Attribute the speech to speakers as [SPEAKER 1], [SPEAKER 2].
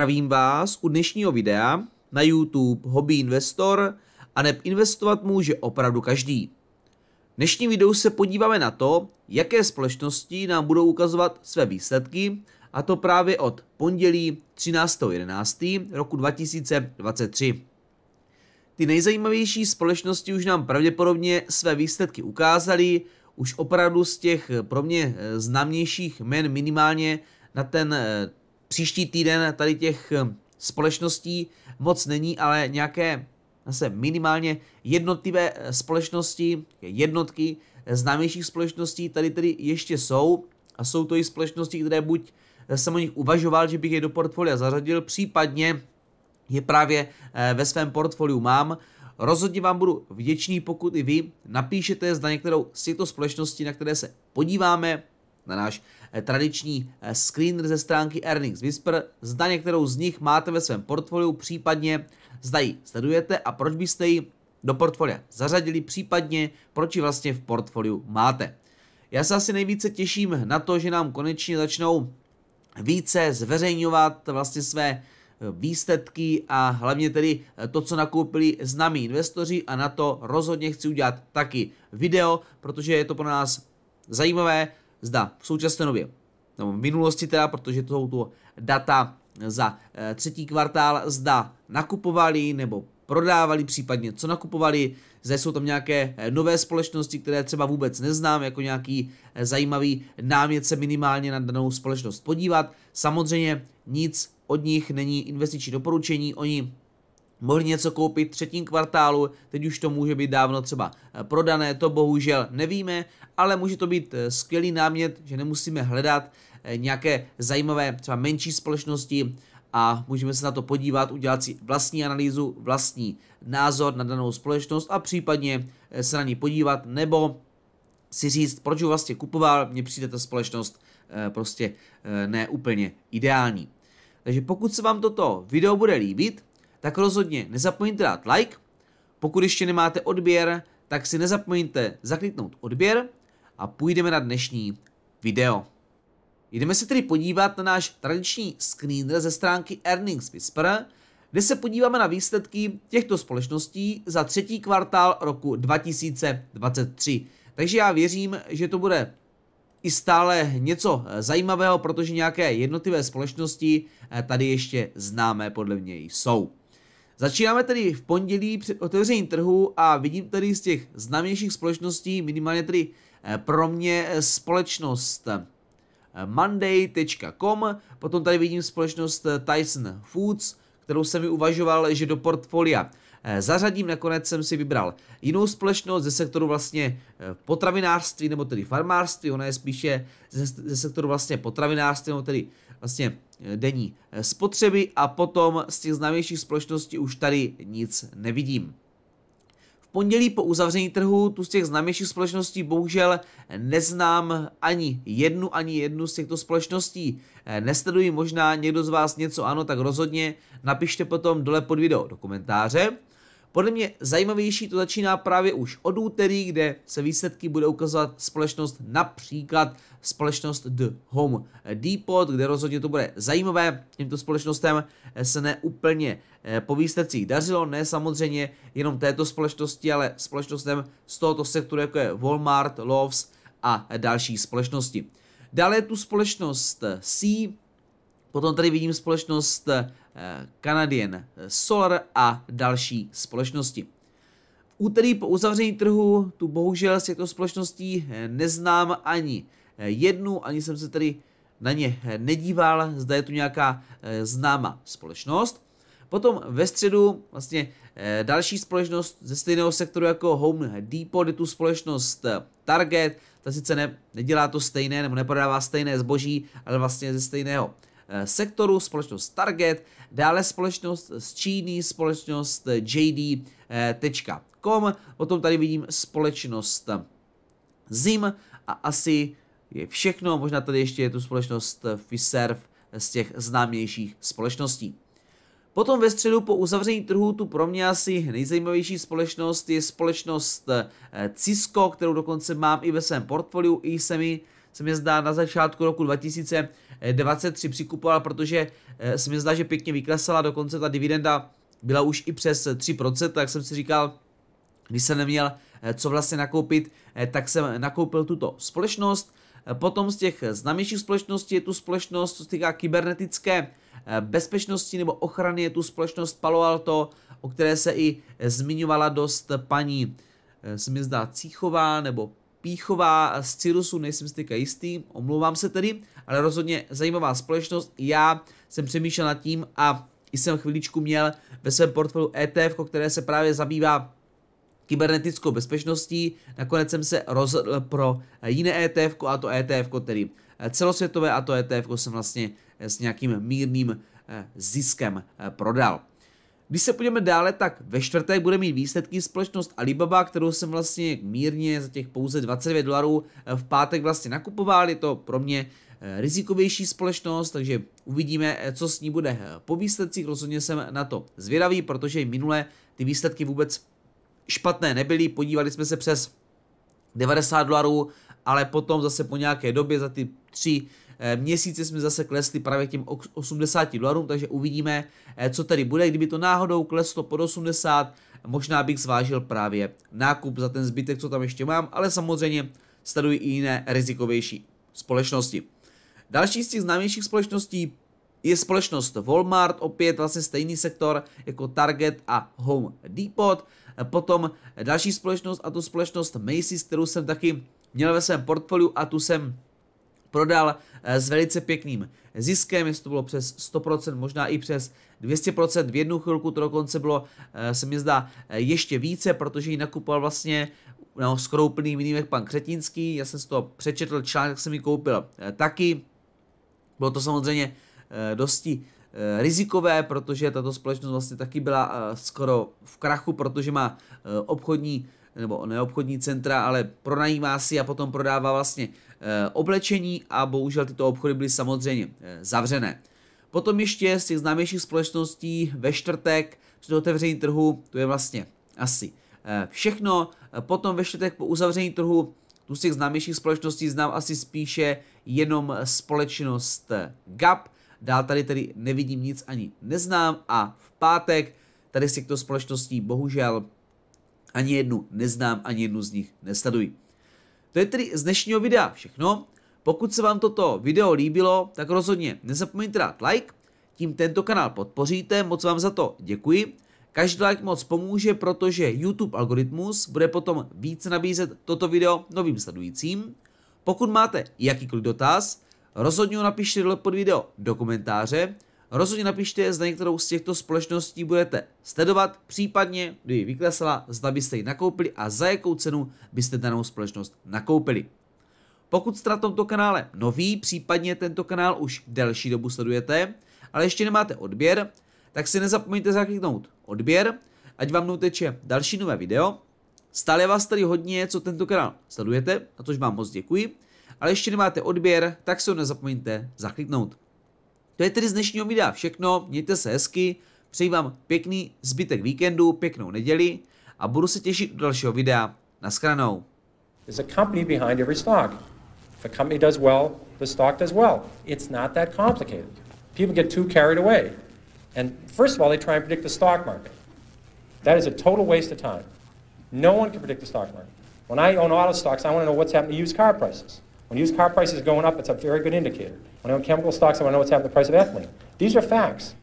[SPEAKER 1] Zdravím vás u dnešního videa na YouTube Hobby Investor a neb investovat může opravdu každý. V dnešním videu se podíváme na to, jaké společnosti nám budou ukazovat své výsledky a to právě od pondělí 13.11. roku 2023. Ty nejzajímavější společnosti už nám pravděpodobně své výsledky ukázaly, už opravdu z těch eh, pro mě eh, známějších jmen minimálně na ten eh, příští týden tady těch eh, společností moc není, ale nějaké zase minimálně jednotlivé eh, společnosti, jednotky známějších společností tady tedy ještě jsou a jsou to i společnosti, které buď eh, jsem o nich uvažoval, že bych je do portfolia zařadil, případně je právě ve svém portfoliu mám. Rozhodně vám budu vděčný, pokud i vy napíšete zda některou z těchto společností, na které se podíváme, na náš eh, tradiční eh, screener ze stránky Earnings Whisper. Zda některou z nich máte ve svém portfoliu, případně zda ji sledujete a proč byste ji do portfolia zařadili, případně proč ji vlastně v portfoliu máte. Já se asi nejvíce těším na to, že nám konečně začnou více zveřejňovat vlastně své eh, výsledky a hlavně tedy to, co nakoupili známí investoři a na to rozhodně chci udělat taky video, protože je to pro nás zajímavé, zda v současné době, nebo v minulosti teda, protože to jsou tu data za eh, třetí kvartál, zda nakupovali nebo prodávali, případně co nakupovali, zde jsou tam nějaké eh, nové společnosti, které třeba vůbec neznám, jako nějaký eh, zajímavý námět se minimálně na danou společnost podívat. Samozřejmě nic od nich není investiční doporučení, oni mohli něco koupit třetím kvartálu, teď už to může být dávno třeba eh, prodané, to bohužel nevíme, ale může to být eh, skvělý námět, že nemusíme hledat eh, nějaké zajímavé třeba menší společnosti a můžeme se na to podívat, udělat si vlastní analýzu, vlastní názor na danou společnost a případně se na ní podívat nebo si říct, proč vlastně kupoval, mně přijde ta společnost prostě neúplně ideální. Takže pokud se vám toto video bude líbit, tak rozhodně nezapomeňte dát like. Pokud ještě nemáte odběr, tak si nezapomeňte zakliknout odběr a půjdeme na dnešní video. Jdeme se tedy podívat na náš tradiční screener ze stránky Earnings Whisper, kde se podíváme na výsledky těchto společností za třetí kvartál roku 2023. Takže já věřím, že to bude i stále něco zajímavého, protože nějaké jednotlivé společnosti eh, tady ještě známé podle mě jsou. Začínáme tedy v pondělí před otevřením trhu a vidím tady z těch známějších společností, minimálně tedy eh, pro mě eh, společnost eh, monday.com, potom tady vidím společnost Tyson Foods, kterou jsem mi uvažoval, že do portfolia zařadím, nakonec jsem si vybral jinou společnost ze sektoru vlastně potravinářství, nebo tedy farmářství, ona je spíše ze, ze sektoru vlastně potravinářství, nebo tedy vlastně eh, denní eh, spotřeby a potom z těch známějších společností už tady nic nevidím. V pondělí po uzavření trhu tu z těch známějších společností bohužel neznám ani jednu, ani jednu z těchto společností. Eh, nesleduji možná někdo z vás něco ano, tak rozhodně napište potom dole pod video do komentáře. Podle mě zajímavější to začíná právě už od úterý, kde se výsledky bude ukazovat společnost například společnost The Home Depot, kde rozhodně to bude zajímavé. tímto společnostem se neúplně eh, po výsledcích dařilo, ne samozřejmě jenom této společnosti, ale společnostem z tohoto sektoru, jako je Walmart, Loves a další společnosti. Dále je tu společnost C, Potom tady vidím společnost eh, Canadian Solar a další společnosti. V úterý po uzavření trhu tu bohužel s těchto společností eh, neznám ani eh, jednu, ani jsem se tedy na ně nedíval, zda je tu nějaká známá společnost. Potom ve středu vlastně další společnost ze stejného sektoru jako Home Depot, je tu společnost Target, ta sice ne, nedělá to stejné nebo neprodává stejné zboží, ale vlastně ze stejného Eh, sektoru, společnost Target, dále společnost z Číny, společnost eh, JD.com, eh, potom tady vidím společnost Zim a asi je všechno, možná tady ještě je tu společnost Fiserv z těch známějších společností. Potom ve středu po uzavření trhu tu pro mě asi nejzajímavější společnost je společnost Cisco, kterou dokonce mám i ve svém portfoliu, i se mi se mi zdá na začátku roku 2023 přikupovala protože eh, se mi zdá, že pěkně vyklesala, dokonce ta dividenda byla už i přes 3%, tak jsem si říkal, když jsem neměl eh, co vlastně nakoupit, eh, tak jsem nakoupil tuto společnost. Potom z těch známějších společností je tu společnost, co se týká kybernetické bezpečnosti nebo ochrany, je tu společnost Palo Alto, o které se i zmiňovala dost paní, se mi zdá, Cíchová nebo Píchová z Cyrusu, nejsem si teďka jistý, omlouvám se tedy, ale rozhodně zajímavá společnost. Já jsem přemýšlel nad tím a jsem chvíličku měl ve svém portfoliu ETF, které se právě zabývá kybernetickou bezpečností. Nakonec jsem se rozhodl pro jiné ETF, a to ETF, tedy celosvětové, a to ETF jsem vlastně s nějakým mírným eh, ziskem eh, prodal. Když se podíváme dále, tak ve čtvrtek bude mít výsledky společnost Alibaba, kterou jsem vlastně mírně za těch pouze 29 dolarů eh, v pátek vlastně nakupoval. Je to pro mě eh, rizikovější společnost, takže uvidíme, eh, co s ní bude po výsledcích. Rozhodně jsem na to zvědavý, protože minule ty výsledky vůbec špatné nebyly. Podívali jsme se přes 90 dolarů, ale potom zase po nějaké době za ty tři Eh, měsíce jsme zase klesli právě k těm 80 dolarům, takže uvidíme, eh, co tady bude. Kdyby to náhodou kleslo pod 80, možná bych zvážil právě nákup za ten zbytek, co tam ještě mám, ale samozřejmě sleduji i jiné rizikovější společnosti. Další z těch známějších společností je společnost Walmart, opět vlastně stejný sektor jako Target a Home Depot. Eh, potom další společnost a to společnost Macy's, kterou jsem taky měl ve svém portfoliu a tu jsem prodal eh, s velice pěkným ziskem, jestli to bylo přes 100%, možná i přes 200%, v jednu chvilku to dokonce bylo, eh, se mi zdá, eh, ještě více, protože ji nakupoval vlastně no, skoro úplný minimech pan Křetínský, já jsem z toho přečetl článek, jsem ji koupil taky, bylo to samozřejmě dosti rizikové, protože tato společnost vlastně taky byla skoro v krachu, protože má obchodní nebo ne obchodní centra, ale pronajímá si a potom prodává vlastně e, oblečení a bohužel tyto obchody byly samozřejmě e, zavřené. Potom ještě z těch známějších společností ve čtvrtek před otevřením trhu, to je vlastně asi e, všechno. Potom ve čtvrtek po uzavření trhu, tu z těch známějších společností znám asi spíše jenom společnost GAP, dál tady tedy nevidím nic ani neznám a v pátek tady z těchto společností bohužel ani jednu neznám, ani jednu z nich nesleduji. To je tedy z dnešního videa všechno. Pokud se vám toto video líbilo, tak rozhodně nezapomeňte dát like, tím tento kanál podpoříte, moc vám za to děkuji. Každý like moc pomůže, protože YouTube algoritmus bude potom více nabízet toto video novým sledujícím. Pokud máte jakýkoliv dotaz, rozhodně ho napište dole pod video do komentáře, Rozhodně napište, zda některou z těchto společností budete sledovat, případně, kdy ji vyklesala, zda byste ji nakoupili a za jakou cenu byste danou společnost nakoupili. Pokud jste na tomto kanále nový, případně tento kanál už delší dobu sledujete, ale ještě nemáte odběr, tak si nezapomeňte zakliknout odběr, ať vám neuteče další nové video. Stále vás tady hodně, co tento kanál sledujete, a což vám moc děkuji, ale ještě nemáte odběr, tak si ho nezapomeňte zakliknout. To je tedy z dnešního videa všechno, mějte se hezky, přeji vám pěkný zbytek víkendu, pěknou neděli a budu se těšit u dalšího videa. Naschranou. There's a company behind every stock. If a company does well, the stock does well. It's not that complicated. People get too carried away. And first of all, they try and predict the stock market. That is a total waste of time. No one can predict the stock market. When I own auto stocks, I want to know what's happening to used car prices. When used car prices are going up, it's a very good indicator. When I own chemical stocks, I want to know what's happening to the price of ethylene. These are facts.